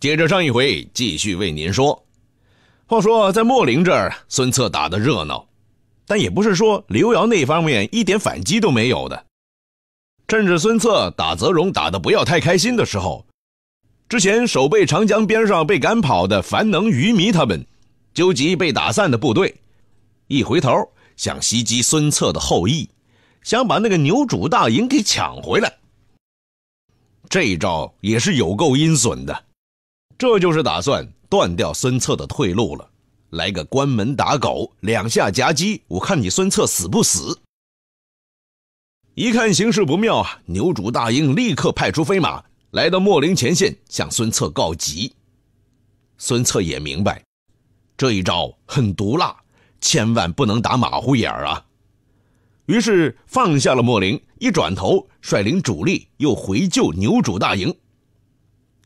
接着上一回，继续为您说。话说在莫陵这儿，孙策打的热闹，但也不是说刘瑶那方面一点反击都没有的。趁着孙策打泽荣打的不要太开心的时候，之前守备长江边上被赶跑的樊能、于迷他们，纠集被打散的部队，一回头想袭击孙策的后裔，想把那个牛主大营给抢回来。这一招也是有够阴损的。这就是打算断掉孙策的退路了，来个关门打狗，两下夹击，我看你孙策死不死。一看形势不妙啊，牛主大营立刻派出飞马来到秣陵前线向孙策告急。孙策也明白，这一招很毒辣，千万不能打马虎眼儿啊。于是放下了秣陵，一转头率领主力又回救牛主大营。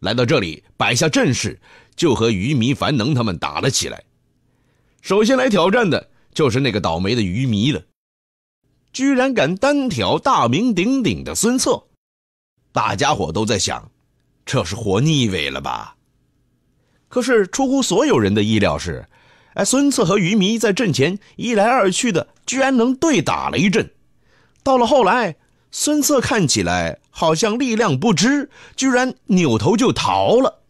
来到这里，摆下阵势，就和渔民樊能他们打了起来。首先来挑战的就是那个倒霉的渔民了，居然敢单挑大名鼎鼎的孙策。大家伙都在想，这是活腻味了吧？可是出乎所有人的意料是，哎，孙策和渔民在阵前一来二去的，居然能对打了一阵。到了后来，孙策看起来。好像力量不支，居然扭头就逃了。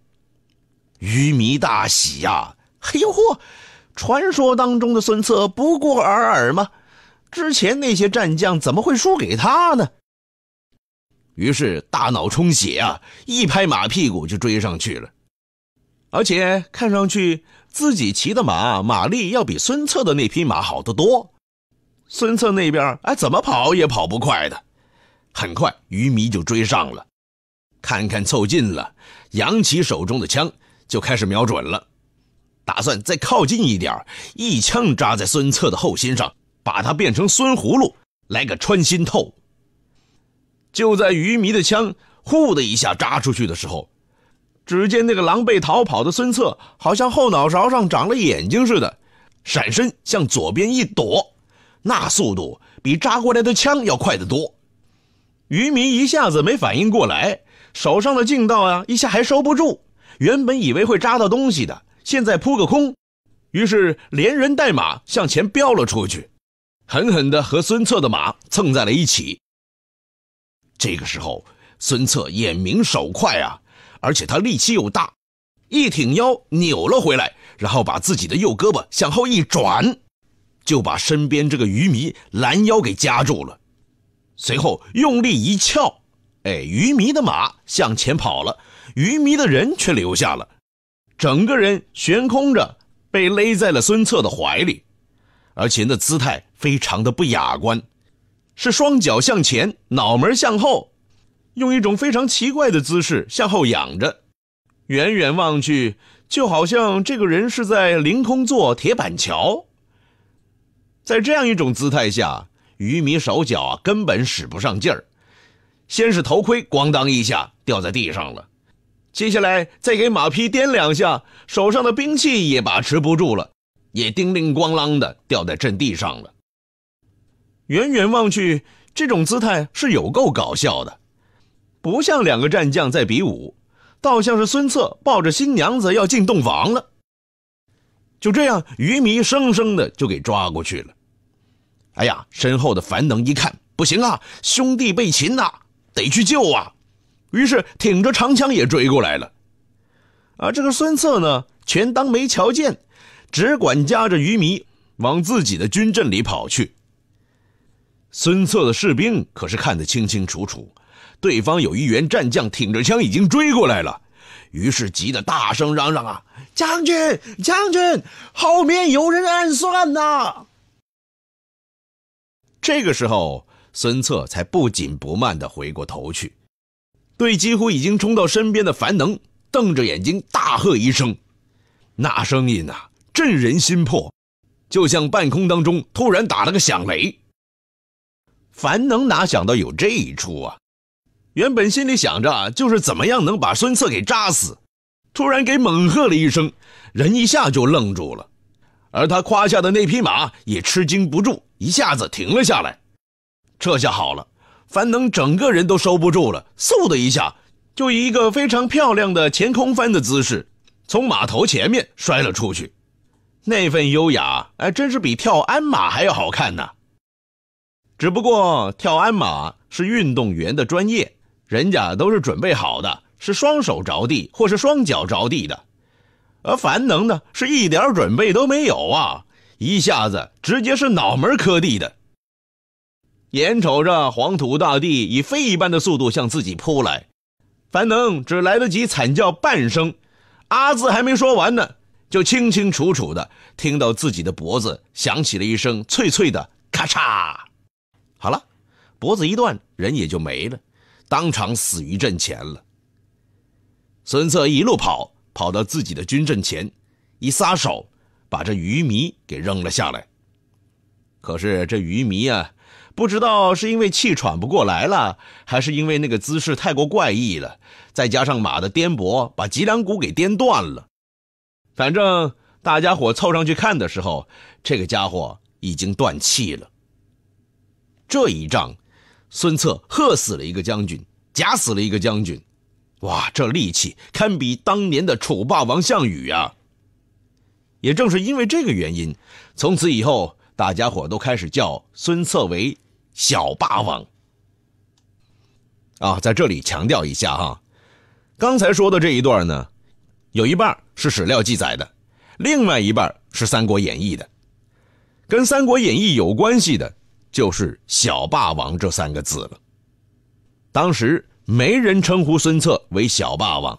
鱼迷大喜呀！嘿呦嚯，传说当中的孙策不过尔尔吗？之前那些战将怎么会输给他呢？于是大脑充血啊，一拍马屁股就追上去了。而且看上去自己骑的马马力要比孙策的那匹马好得多，孙策那边哎怎么跑也跑不快的。很快，鱼迷就追上了，看看凑近了，扬起手中的枪就开始瞄准了，打算再靠近一点，一枪扎在孙策的后心上，把他变成孙葫芦，来个穿心透。就在鱼迷的枪“呼”的一下扎出去的时候，只见那个狼狈逃跑的孙策，好像后脑勺上长了眼睛似的，闪身向左边一躲，那速度比扎过来的枪要快得多。渔民一下子没反应过来，手上的劲道啊，一下还收不住。原本以为会扎到东西的，现在扑个空，于是连人带马向前飙了出去，狠狠地和孙策的马蹭在了一起。这个时候，孙策眼明手快啊，而且他力气又大，一挺腰扭了回来，然后把自己的右胳膊向后一转，就把身边这个渔民拦腰给夹住了。随后用力一翘，哎，渔民的马向前跑了，渔民的人却留下了，整个人悬空着，被勒在了孙策的怀里，而且那姿态非常的不雅观，是双脚向前，脑门向后，用一种非常奇怪的姿势向后仰着，远远望去，就好像这个人是在凌空坐铁板桥，在这样一种姿态下。渔民手脚啊，根本使不上劲儿。先是头盔咣当一下掉在地上了，接下来再给马匹颠两下，手上的兵器也把持不住了，也叮铃咣啷的掉在阵地上了。远远望去，这种姿态是有够搞笑的，不像两个战将在比武，倒像是孙策抱着新娘子要进洞房了。就这样，渔民生生的就给抓过去了。哎呀，身后的樊能一看不行啊，兄弟被擒呐，得去救啊！于是挺着长枪也追过来了。而这个孙策呢，全当没瞧见，只管夹着鱼糜往自己的军阵里跑去。孙策的士兵可是看得清清楚楚，对方有一员战将挺着枪已经追过来了，于是急得大声嚷嚷啊：“将军，将军，后面有人暗算呐！”这个时候，孙策才不紧不慢地回过头去，对几乎已经冲到身边的樊能瞪着眼睛大喝一声，那声音啊震人心魄，就像半空当中突然打了个响雷。樊能哪想到有这一出啊，原本心里想着就是怎么样能把孙策给扎死，突然给猛喝了一声，人一下就愣住了。而他胯下的那匹马也吃惊不住，一下子停了下来。这下好了，樊能整个人都收不住了，嗖的一下，就以一个非常漂亮的前空翻的姿势，从马头前面摔了出去。那份优雅，还真是比跳鞍马还要好看呢。只不过跳鞍马是运动员的专业，人家都是准备好的，是双手着地或是双脚着地的。而樊能呢，是一点准备都没有啊！一下子直接是脑门磕地的，眼瞅着黄土大地以飞一般的速度向自己扑来，樊能只来得及惨叫半声，阿字还没说完呢，就清清楚楚的听到自己的脖子响起了一声脆脆的咔嚓。好了，脖子一断，人也就没了，当场死于阵前了。孙策一路跑。跑到自己的军阵前，一撒手，把这鱼糜给扔了下来。可是这鱼糜啊，不知道是因为气喘不过来了，还是因为那个姿势太过怪异了，再加上马的颠簸，把脊梁骨给颠断了。反正大家伙凑上去看的时候，这个家伙已经断气了。这一仗，孙策喝死了一个将军，假死了一个将军。哇，这力气堪比当年的楚霸王项羽啊！也正是因为这个原因，从此以后大家伙都开始叫孙策为“小霸王”。啊，在这里强调一下哈，刚才说的这一段呢，有一半是史料记载的，另外一半是《三国演义》的。跟《三国演义》有关系的，就是“小霸王”这三个字了。当时。没人称呼孙策为小霸王，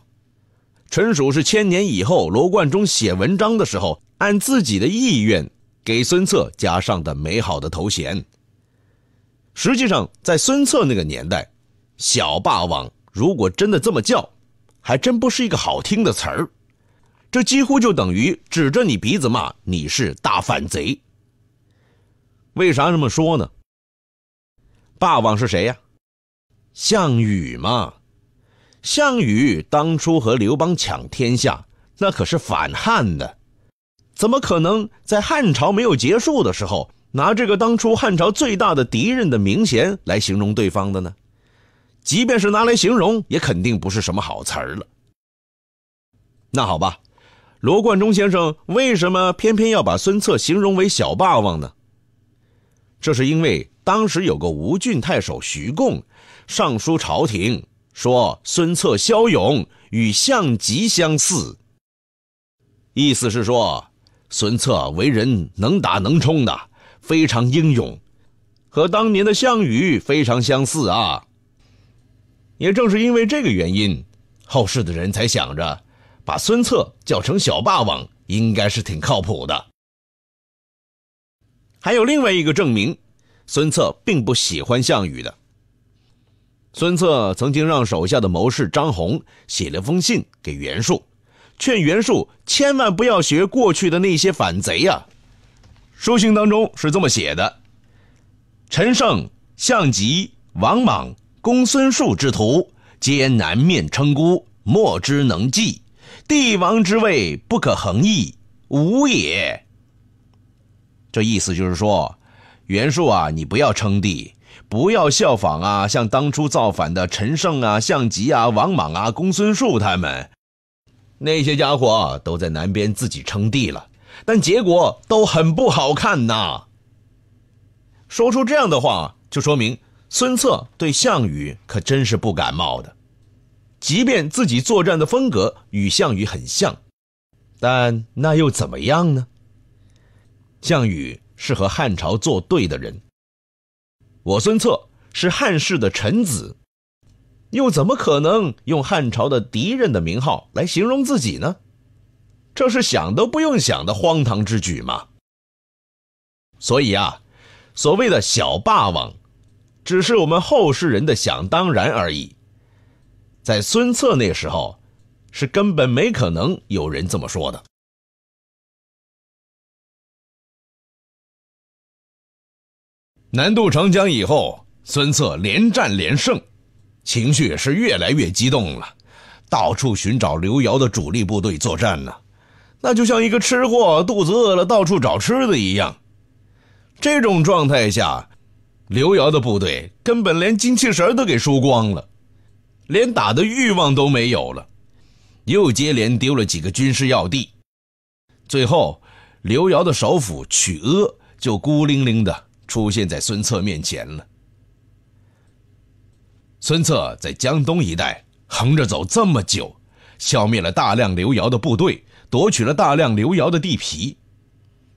纯属是千年以后罗贯中写文章的时候按自己的意愿给孙策加上的美好的头衔。实际上，在孙策那个年代，小霸王如果真的这么叫，还真不是一个好听的词儿，这几乎就等于指着你鼻子骂你是大反贼。为啥这么说呢？霸王是谁呀？项羽嘛，项羽当初和刘邦抢天下，那可是反汉的，怎么可能在汉朝没有结束的时候，拿这个当初汉朝最大的敌人的名衔来形容对方的呢？即便是拿来形容，也肯定不是什么好词儿了。那好吧，罗贯中先生为什么偏偏要把孙策形容为小霸王呢？这是因为当时有个吴郡太守徐贡。上书朝廷说孙策骁勇与项籍相似，意思是说孙策为人能打能冲的，非常英勇，和当年的项羽非常相似啊。也正是因为这个原因，后世的人才想着把孙策叫成“小霸王”，应该是挺靠谱的。还有另外一个证明，孙策并不喜欢项羽的。孙策曾经让手下的谋士张宏写了封信给袁术，劝袁术千万不要学过去的那些反贼呀。书信当中是这么写的：“陈胜、项籍、王莽、公孙述之徒，皆南面称孤，莫之能继。帝王之位不可恒易，吾也。”这意思就是说，袁术啊，你不要称帝。不要效仿啊！像当初造反的陈胜啊、项籍啊、王莽啊、公孙述他们，那些家伙都在南边自己称帝了，但结果都很不好看呐。说出这样的话，就说明孙策对项羽可真是不感冒的。即便自己作战的风格与项羽很像，但那又怎么样呢？项羽是和汉朝作对的人。我孙策是汉室的臣子，又怎么可能用汉朝的敌人的名号来形容自己呢？这是想都不用想的荒唐之举嘛！所以啊，所谓的小霸王，只是我们后世人的想当然而已。在孙策那时候，是根本没可能有人这么说的。南渡长江以后，孙策连战连胜，情绪也是越来越激动了，到处寻找刘繇的主力部队作战呢。那就像一个吃货肚子饿了到处找吃的一样。这种状态下，刘繇的部队根本连精气神都给输光了，连打的欲望都没有了，又接连丢了几个军事要地，最后刘繇的首府曲阿就孤零零的。出现在孙策面前了。孙策在江东一带横着走这么久，消灭了大量刘繇的部队，夺取了大量刘繇的地皮，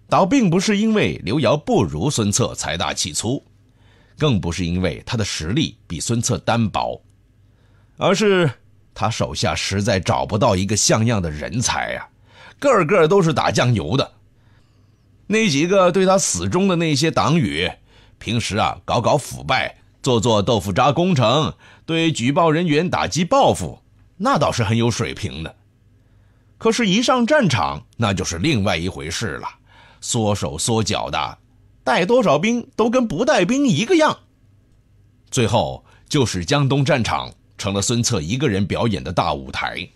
倒并不是因为刘繇不如孙策财大气粗，更不是因为他的实力比孙策单薄，而是他手下实在找不到一个像样的人才啊，个个都是打酱油的。那几个对他死忠的那些党羽，平时啊搞搞腐败，做做豆腐渣工程，对举报人员打击报复，那倒是很有水平的。可是，一上战场，那就是另外一回事了，缩手缩脚的，带多少兵都跟不带兵一个样。最后，就是江东战场成了孙策一个人表演的大舞台。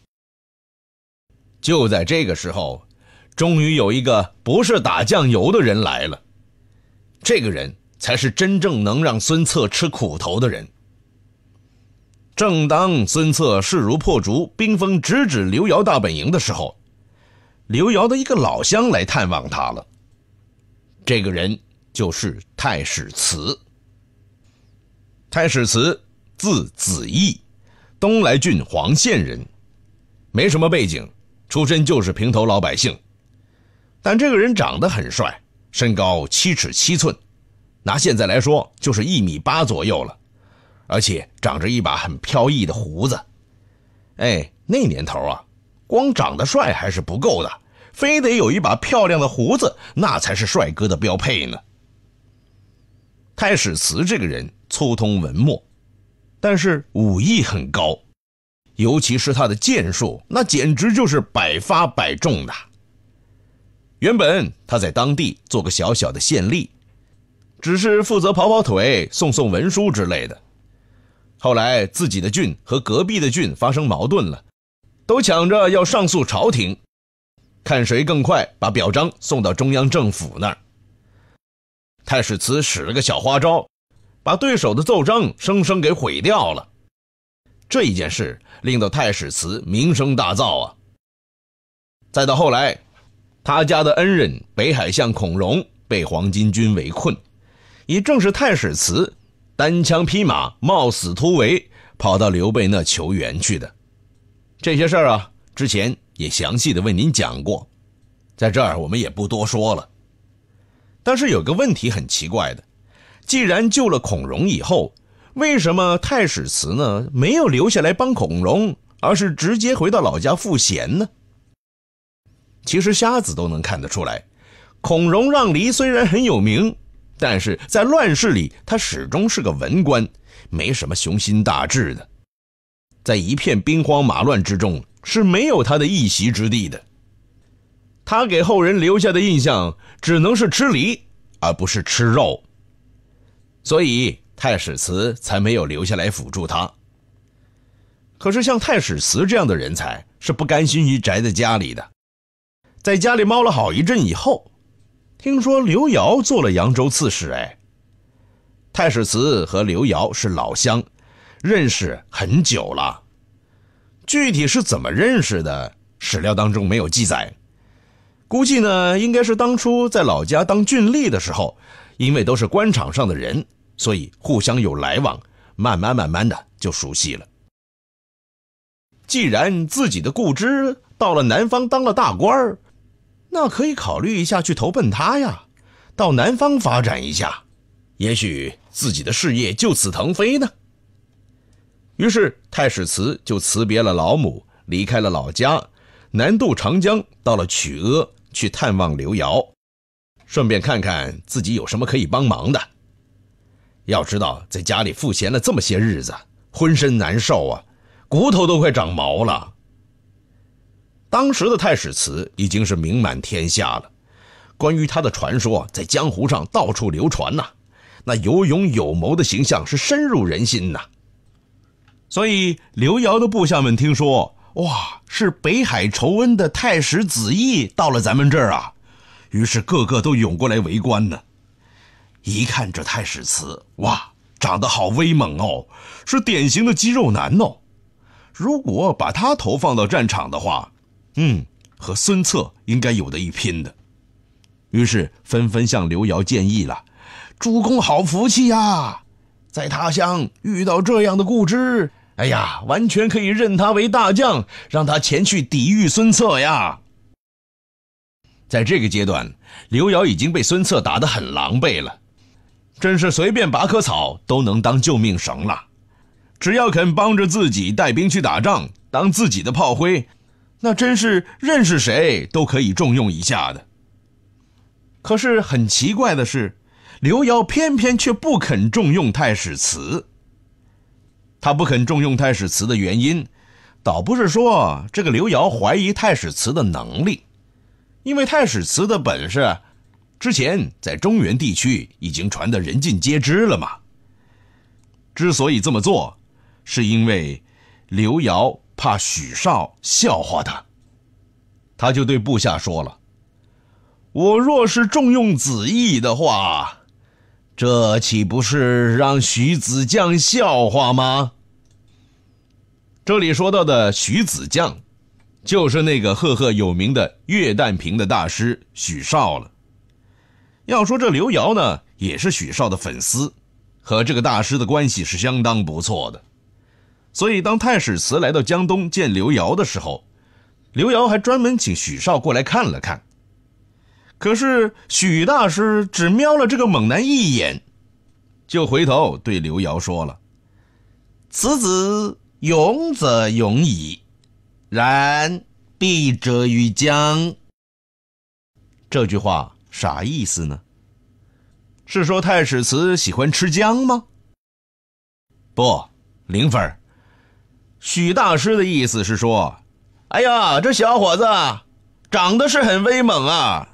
就在这个时候。终于有一个不是打酱油的人来了，这个人才是真正能让孙策吃苦头的人。正当孙策势如破竹，兵锋直指刘繇大本营的时候，刘繇的一个老乡来探望他了。这个人就是太史慈。太史慈，字子义，东莱郡黄县人，没什么背景，出身就是平头老百姓。但这个人长得很帅，身高七尺七寸，拿现在来说就是一米八左右了，而且长着一把很飘逸的胡子。哎，那年头啊，光长得帅还是不够的，非得有一把漂亮的胡子，那才是帅哥的标配呢。太史慈这个人粗通文墨，但是武艺很高，尤其是他的剑术，那简直就是百发百中。的原本他在当地做个小小的县吏，只是负责跑跑腿、送送文书之类的。后来自己的郡和隔壁的郡发生矛盾了，都抢着要上诉朝廷，看谁更快把表彰送到中央政府那儿。太史慈使了个小花招，把对手的奏章生生给毁掉了。这一件事令到太史慈名声大噪啊！再到后来。他家的恩人北海相孔融被黄巾军围困，也正是太史慈单枪匹马冒死突围，跑到刘备那求援去的。这些事儿啊，之前也详细的为您讲过，在这儿我们也不多说了。但是有个问题很奇怪的，既然救了孔融以后，为什么太史慈呢没有留下来帮孔融，而是直接回到老家赋闲呢？其实瞎子都能看得出来，孔融让梨虽然很有名，但是在乱世里，他始终是个文官，没什么雄心大志的，在一片兵荒马乱之中是没有他的一席之地的。他给后人留下的印象只能是吃梨，而不是吃肉，所以太史慈才没有留下来辅助他。可是像太史慈这样的人才是不甘心于宅在家里的。在家里猫了好一阵以后，听说刘瑶做了扬州刺史。哎，太史慈和刘瑶是老乡，认识很久了。具体是怎么认识的，史料当中没有记载。估计呢，应该是当初在老家当郡吏的时候，因为都是官场上的人，所以互相有来往，慢慢慢慢的就熟悉了。既然自己的故知到了南方当了大官儿，那可以考虑一下去投奔他呀，到南方发展一下，也许自己的事业就此腾飞呢。于是，太史慈就辞别了老母，离开了老家，南渡长江，到了曲阿，去探望刘瑶，顺便看看自己有什么可以帮忙的。要知道，在家里赋闲了这么些日子，浑身难受啊，骨头都快长毛了。当时的太史慈已经是名满天下了，关于他的传说在江湖上到处流传呐，那有勇有谋的形象是深入人心呐。所以刘繇的部下们听说，哇，是北海仇恩的太史子义到了咱们这儿啊，于是个个都涌过来围观呢。一看这太史慈，哇，长得好威猛哦，是典型的肌肉男哦。如果把他投放到战场的话，嗯，和孙策应该有的一拼的，于是纷纷向刘繇建议了：“主公好福气呀，在他乡遇到这样的故知，哎呀，完全可以任他为大将，让他前去抵御孙策呀。”在这个阶段，刘繇已经被孙策打得很狼狈了，真是随便拔棵草都能当救命绳了，只要肯帮着自己带兵去打仗，当自己的炮灰。那真是认识谁都可以重用一下的。可是很奇怪的是，刘瑶偏偏却不肯重用太史慈。他不肯重用太史慈的原因，倒不是说这个刘瑶怀疑太史慈的能力，因为太史慈的本事，之前在中原地区已经传得人尽皆知了嘛。之所以这么做，是因为刘瑶。怕许绍笑话他，他就对部下说了：“我若是重用子义的话，这岂不是让徐子将笑话吗？”这里说到的徐子将，就是那个赫赫有名的岳旦平的大师许绍了。要说这刘瑶呢，也是许绍的粉丝，和这个大师的关系是相当不错的。所以，当太史慈来到江东见刘繇的时候，刘繇还专门请许劭过来看了看。可是许大师只瞄了这个猛男一眼，就回头对刘繇说了：“此子勇者勇矣，然必折于江。”这句话啥意思呢？是说太史慈喜欢吃姜吗？不，零分儿。许大师的意思是说：“哎呀，这小伙子长得是很威猛啊，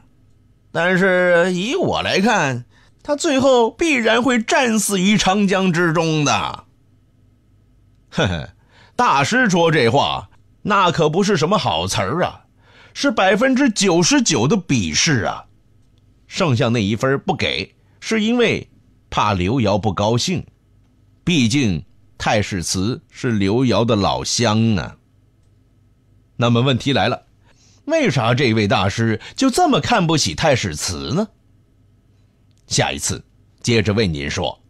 但是以我来看，他最后必然会战死于长江之中的。”呵呵，大师说这话，那可不是什么好词儿啊，是百分之九十九的鄙视啊，剩下那一分不给，是因为怕刘瑶不高兴，毕竟。太史慈是刘瑶的老乡啊。那么问题来了，为啥这位大师就这么看不起太史慈呢？下一次接着为您说。